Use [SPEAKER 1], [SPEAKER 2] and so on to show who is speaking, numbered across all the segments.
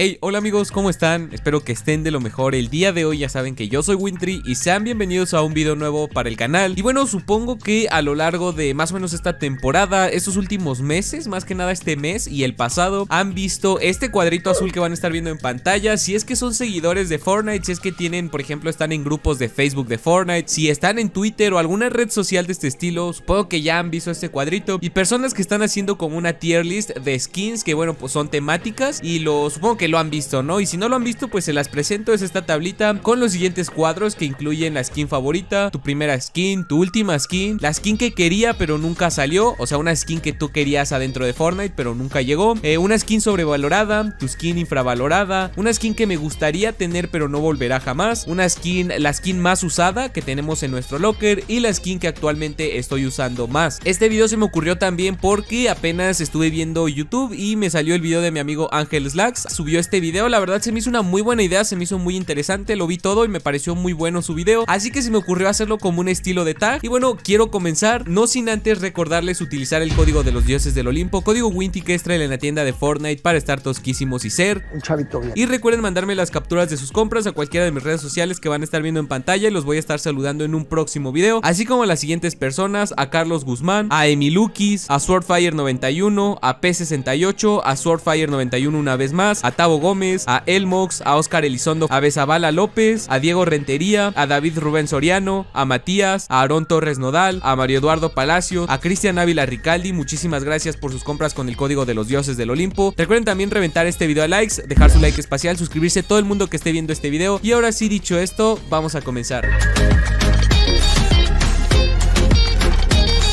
[SPEAKER 1] Hey, hola amigos, ¿cómo están? Espero que estén de lo mejor. El día de hoy ya saben que yo soy Wintry y sean bienvenidos a un video nuevo para el canal. Y bueno, supongo que a lo largo de más o menos esta temporada, estos últimos meses, más que nada este mes y el pasado, han visto este cuadrito azul que van a estar viendo en pantalla. Si es que son seguidores de Fortnite, si es que tienen, por ejemplo, están en grupos de Facebook de Fortnite, si están en Twitter o alguna red social de este estilo, supongo que ya han visto este cuadrito. Y personas que están haciendo como una tier list de skins que, bueno, pues son temáticas y lo supongo que lo han visto, ¿no? Y si no lo han visto, pues se las presento, es esta tablita con los siguientes cuadros que incluyen la skin favorita, tu primera skin, tu última skin, la skin que quería pero nunca salió, o sea, una skin que tú querías adentro de Fortnite pero nunca llegó, eh, una skin sobrevalorada, tu skin infravalorada, una skin que me gustaría tener pero no volverá jamás, una skin, la skin más usada que tenemos en nuestro locker y la skin que actualmente estoy usando más. Este video se me ocurrió también porque apenas estuve viendo YouTube y me salió el video de mi amigo Ángel Slacks, subió este video. La verdad se me hizo una muy buena idea, se me hizo muy interesante, lo vi todo y me pareció muy bueno su video. Así que se me ocurrió hacerlo como un estilo de tag. Y bueno, quiero comenzar, no sin antes recordarles utilizar el código de los dioses del Olimpo, código Winty que extraen en la tienda de Fortnite para estar tosquísimos y ser. Un chavito bien. Y recuerden mandarme las capturas de sus compras a cualquiera de mis redes sociales que van a estar viendo en pantalla y los voy a estar saludando en un próximo video. Así como a las siguientes personas, a Carlos Guzmán, a Emilukis, a Swordfire91, a P68, a Swordfire91 una vez más, a Tavo Gómez, a Elmox, a Oscar Elizondo, a Bezabala López, a Diego Rentería, a David Rubén Soriano, a Matías, a Aarón Torres Nodal, a Mario Eduardo Palacio, a Cristian Ávila Ricaldi. Muchísimas gracias por sus compras con el código de los dioses del Olimpo. Recuerden también reventar este video a likes, dejar su like espacial, suscribirse todo el mundo que esté viendo este video. Y ahora sí, dicho esto, vamos a comenzar.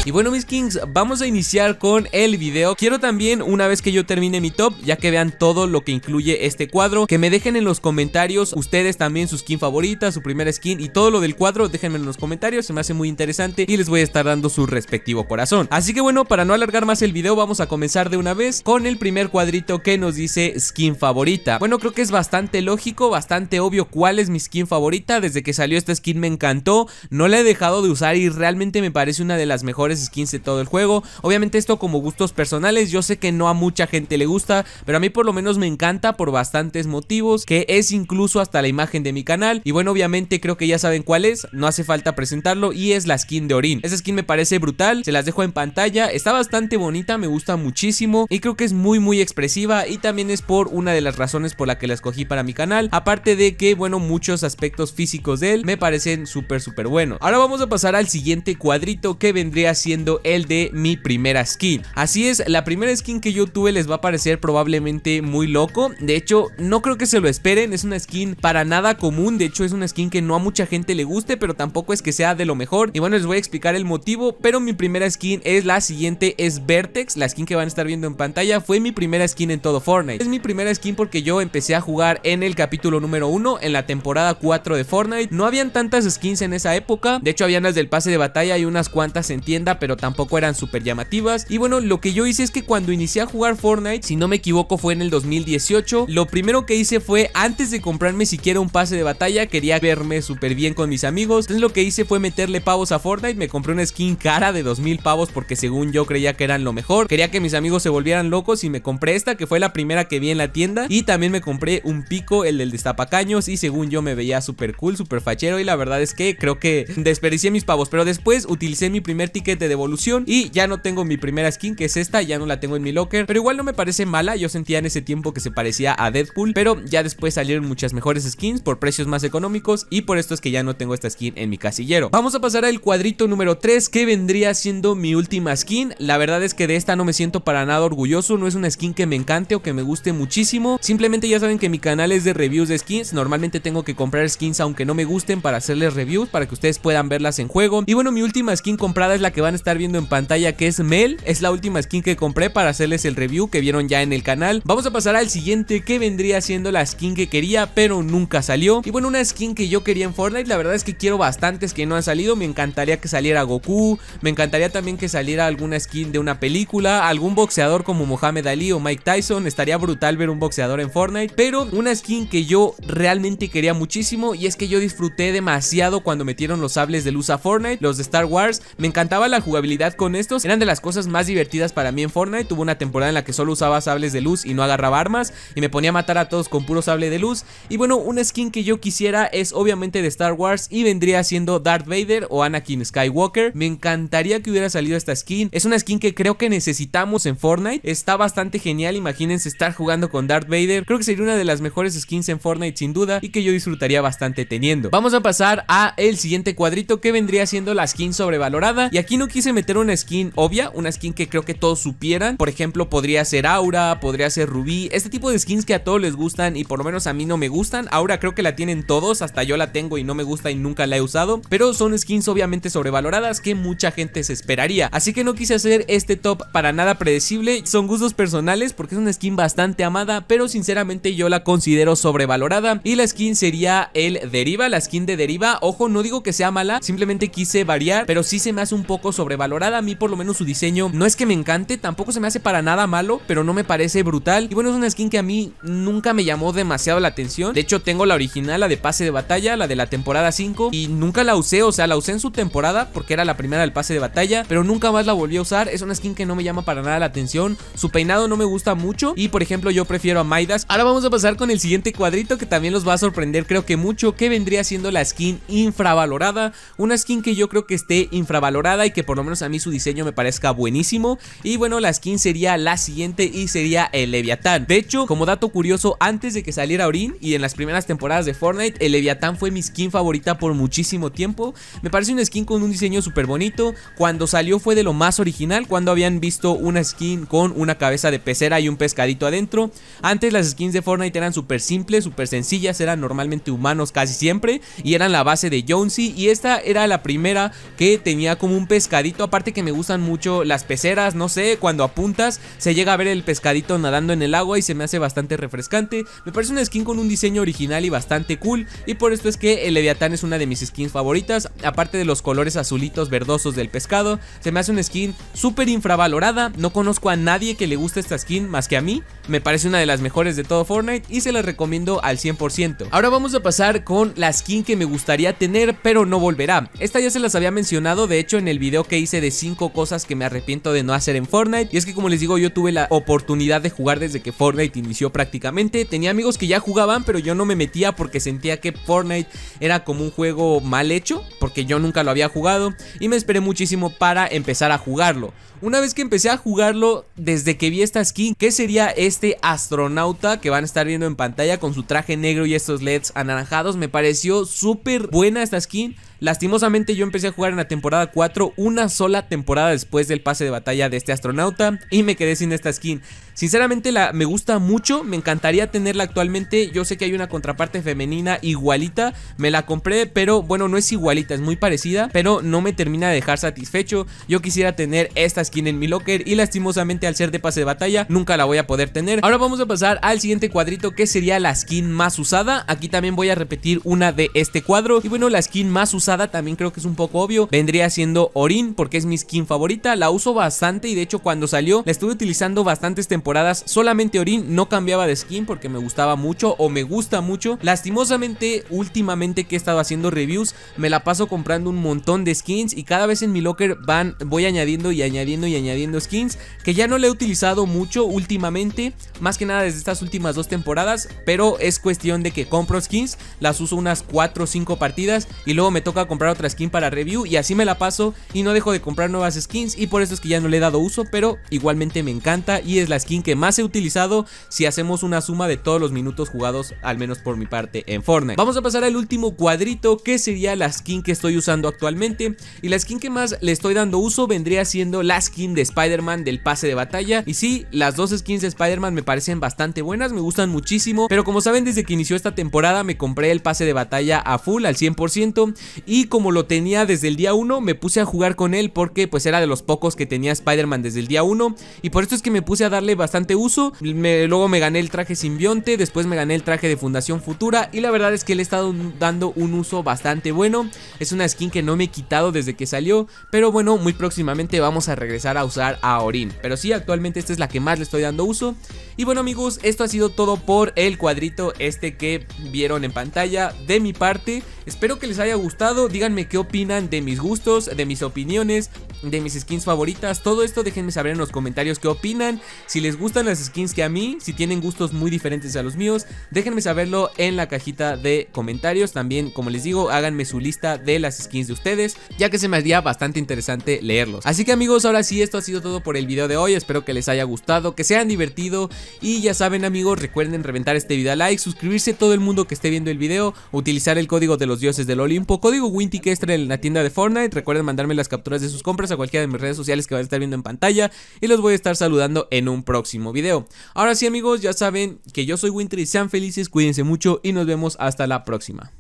[SPEAKER 1] Y bueno mis kings, vamos a iniciar con el video. Quiero también, una vez que yo termine mi top, ya que vean todo lo que incluye este cuadro, que me dejen en los comentarios ustedes también su skin favorita, su primera skin y todo lo del cuadro, déjenme en los comentarios, se me hace muy interesante y les voy a estar dando su respectivo corazón. Así que bueno, para no alargar más el video, vamos a comenzar de una vez con el primer cuadrito que nos dice skin favorita. Bueno, creo que es bastante lógico, bastante obvio cuál es mi skin favorita. Desde que salió esta skin me encantó, no la he dejado de usar y realmente me parece una de las mejores skins de todo el juego. Obviamente esto como gustos personales, yo sé que no a mucha gente le gusta, pero a mí por lo menos me encanta por bastantes motivos, que es incluso hasta la imagen de mi canal. Y bueno, obviamente creo que ya saben cuál es, no hace falta presentarlo y es la skin de Orin. Esa skin me parece brutal, se las dejo en pantalla, está bastante bonita, me gusta muchísimo y creo que es muy muy expresiva y también es por una de las razones por la que la escogí para mi canal, aparte de que bueno, muchos aspectos físicos de él me parecen súper súper buenos. Ahora vamos a pasar al siguiente cuadrito que vendría siendo siendo el de mi primera skin. Así es, la primera skin que yo tuve les va a parecer probablemente muy loco. De hecho, no creo que se lo esperen, es una skin para nada común. De hecho, es una skin que no a mucha gente le guste, pero tampoco es que sea de lo mejor. Y bueno, les voy a explicar el motivo, pero mi primera skin es la siguiente, es Vertex. La skin que van a estar viendo en pantalla fue mi primera skin en todo Fortnite. Es mi primera skin porque yo empecé a jugar en el capítulo número 1, en la temporada 4 de Fortnite. No habían tantas skins en esa época, de hecho habían las del pase de batalla y unas cuantas en tienda, pero tampoco eran súper llamativas. Y bueno, lo que yo hice es que cuando inicié a jugar Fortnite, si no me equivoco fue en el 2018, lo primero que hice fue, antes de comprarme siquiera un pase de batalla, quería verme súper bien con mis amigos. Entonces lo que hice fue meterle pavos a Fortnite, me compré una skin cara de 2000 pavos porque según yo creía que eran lo mejor. Quería que mis amigos se volvieran locos y me compré esta, que fue la primera que vi en la tienda. Y también me compré un pico, el del destapacaños, y según yo me veía súper cool, súper fachero. Y la verdad es que creo que desperdicié mis pavos, pero después utilicé mi primer ticket devolución y ya no tengo mi primera skin que es esta, ya no la tengo en mi locker, pero igual no me parece mala, yo sentía en ese tiempo que se parecía a Deadpool, pero ya después salieron muchas mejores skins por precios más económicos y por esto es que ya no tengo esta skin en mi casillero. Vamos a pasar al cuadrito número 3 que vendría siendo mi última skin, la verdad es que de esta no me siento para nada orgulloso, no es una skin que me encante o que me guste muchísimo, simplemente ya saben que mi canal es de reviews de skins, normalmente tengo que comprar skins aunque no me gusten para hacerles reviews, para que ustedes puedan verlas en juego, y bueno mi última skin comprada es la que van estar viendo en pantalla que es Mel, es la última skin que compré para hacerles el review que vieron ya en el canal. Vamos a pasar al siguiente que vendría siendo la skin que quería pero nunca salió. Y bueno, una skin que yo quería en Fortnite, la verdad es que quiero bastantes que no han salido, me encantaría que saliera Goku, me encantaría también que saliera alguna skin de una película, algún boxeador como Mohamed Ali o Mike Tyson, estaría brutal ver un boxeador en Fortnite, pero una skin que yo realmente quería muchísimo y es que yo disfruté demasiado cuando metieron los sables de luz a Fortnite, los de Star Wars, me encantaba la jugabilidad con estos eran de las cosas más divertidas para mí en Fortnite. Tuve una temporada en la que solo usaba sables de luz y no agarraba armas y me ponía a matar a todos con puro sable de luz. Y bueno, una skin que yo quisiera es obviamente de Star Wars y vendría siendo Darth Vader o Anakin Skywalker. Me encantaría que hubiera salido esta skin. Es una skin que creo que necesitamos en Fortnite. Está bastante genial, imagínense estar jugando con Darth Vader. Creo que sería una de las mejores skins en Fortnite sin duda y que yo disfrutaría bastante teniendo. Vamos a pasar a el siguiente cuadrito que vendría siendo la skin sobrevalorada y aquí no no quise meter una skin obvia, una skin que creo que todos supieran. Por ejemplo, podría ser Aura, podría ser Rubí, este tipo de skins que a todos les gustan y por lo menos a mí no me gustan. Aura creo que la tienen todos, hasta yo la tengo y no me gusta y nunca la he usado, pero son skins obviamente sobrevaloradas que mucha gente se esperaría. Así que no quise hacer este top para nada predecible, son gustos personales porque es una skin bastante amada, pero sinceramente yo la considero sobrevalorada y la skin sería el Deriva, la skin de Deriva. Ojo, no digo que sea mala, simplemente quise variar, pero sí se me hace un poco sobrevalorada. A mí por lo menos su diseño no es que me encante, tampoco se me hace para nada malo, pero no me parece brutal. Y bueno, es una skin que a mí nunca me llamó demasiado la atención. De hecho, tengo la original, la de pase de batalla, la de la temporada 5, y nunca la usé, o sea, la usé en su temporada porque era la primera del pase de batalla, pero nunca más la volví a usar. Es una skin que no me llama para nada la atención. Su peinado no me gusta mucho y, por ejemplo, yo prefiero a Maidas. Ahora vamos a pasar con el siguiente cuadrito que también los va a sorprender, creo que mucho, que vendría siendo la skin infravalorada. Una skin que yo creo que esté infravalorada y que por lo menos a mí su diseño me parezca buenísimo. Y bueno, la skin sería la siguiente y sería el Leviatán. De hecho, como dato curioso, antes de que saliera Orin y en las primeras temporadas de Fortnite, el Leviatán fue mi skin favorita por muchísimo tiempo. Me parece una skin con un diseño súper bonito. Cuando salió fue de lo más original, cuando habían visto una skin con una cabeza de pecera y un pescadito adentro. Antes las skins de Fortnite eran súper simples, súper sencillas, eran normalmente humanos casi siempre y eran la base de Jonesy y esta era la primera que tenía como un pescadito aparte que me gustan mucho las peceras, no sé, cuando apuntas se llega a ver el pescadito nadando en el agua y se me hace bastante refrescante. Me parece una skin con un diseño original y bastante cool y por esto es que el Leviatán es una de mis skins favoritas, aparte de los colores azulitos verdosos del pescado, se me hace una skin súper infravalorada, no conozco a nadie que le guste esta skin más que a mí, me parece una de las mejores de todo Fortnite y se la recomiendo al 100%. Ahora vamos a pasar con la skin que me gustaría tener pero no volverá, esta ya se las había mencionado de hecho en el video que hice de 5 cosas que me arrepiento de no hacer en Fortnite. Y es que como les digo, yo tuve la oportunidad de jugar desde que Fortnite inició prácticamente. Tenía amigos que ya jugaban, pero yo no me metía porque sentía que Fortnite era como un juego mal hecho, porque yo nunca lo había jugado. Y me esperé muchísimo para empezar a jugarlo. Una vez que empecé a jugarlo, desde que vi esta skin, que sería este astronauta que van a estar viendo en pantalla con su traje negro y estos LEDs anaranjados, me pareció súper buena esta skin. Lastimosamente yo empecé a jugar en la temporada 4 una sola temporada después del pase de batalla de este astronauta y me quedé sin esta skin. Sinceramente la, me gusta mucho, me encantaría tenerla actualmente, yo sé que hay una contraparte femenina igualita, me la compré, pero bueno, no es igualita, es muy parecida, pero no me termina de dejar satisfecho. Yo quisiera tener esta skin en mi locker y lastimosamente al ser de pase de batalla nunca la voy a poder tener. Ahora vamos a pasar al siguiente cuadrito que sería la skin más usada, aquí también voy a repetir una de este cuadro y bueno, la skin más usada también creo que es un poco obvio Vendría siendo Orin porque es mi skin favorita La uso bastante y de hecho cuando salió la estuve utilizando bastantes temporadas Solamente Orin no cambiaba de skin porque me gustaba mucho o me gusta mucho Lastimosamente últimamente que he estado haciendo reviews Me la paso comprando un montón de skins y cada vez en mi locker van voy añadiendo y añadiendo y añadiendo skins Que ya no le he utilizado mucho últimamente Más que nada desde estas últimas dos temporadas Pero es cuestión de que compro skins Las uso unas 4 o 5 partidas y luego me toca a comprar otra skin para review y así me la paso y no dejo de comprar nuevas skins y por eso es que ya no le he dado uso, pero igualmente me encanta y es la skin que más he utilizado si hacemos una suma de todos los minutos jugados, al menos por mi parte, en Fortnite. Vamos a pasar al último cuadrito que sería la skin que estoy usando actualmente y la skin que más le estoy dando uso vendría siendo la skin de Spider-Man del pase de batalla y sí, las dos skins de Spider-Man me parecen bastante buenas, me gustan muchísimo, pero como saben desde que inició esta temporada me compré el pase de batalla a full al 100% y como lo tenía desde el día 1 me puse a jugar con él porque pues era de los pocos que tenía Spider-Man desde el día 1 y por esto es que me puse a darle bastante uso, luego me gané el traje simbionte, después me gané el traje de Fundación Futura y la verdad es que le he estado dando un uso bastante bueno, es una skin que no me he quitado desde que salió, pero bueno, muy próximamente vamos a regresar a usar a Orin, pero sí, actualmente esta es la que más le estoy dando uso y bueno amigos, esto ha sido todo por el cuadrito este que vieron en pantalla de mi parte Espero que les haya gustado, díganme qué opinan de mis gustos, de mis opiniones, de mis skins favoritas, todo esto déjenme saber en los comentarios qué opinan, si les gustan las skins que a mí, si tienen gustos muy diferentes a los míos, déjenme saberlo en la cajita de comentarios, también como les digo, háganme su lista de las skins de ustedes, ya que se me haría bastante interesante leerlos. Así que amigos, ahora sí, esto ha sido todo por el video de hoy, espero que les haya gustado, que sean divertido y ya saben amigos, recuerden reventar este video a like, suscribirse todo el mundo que esté viendo el video, utilizar el código de los los dioses del Olimpo. Código Winty que está en la tienda de Fortnite. Recuerden mandarme las capturas de sus compras a cualquiera de mis redes sociales que van a estar viendo en pantalla. Y los voy a estar saludando en un próximo video. Ahora sí amigos, ya saben que yo soy Wintry, sean felices, cuídense mucho y nos vemos hasta la próxima.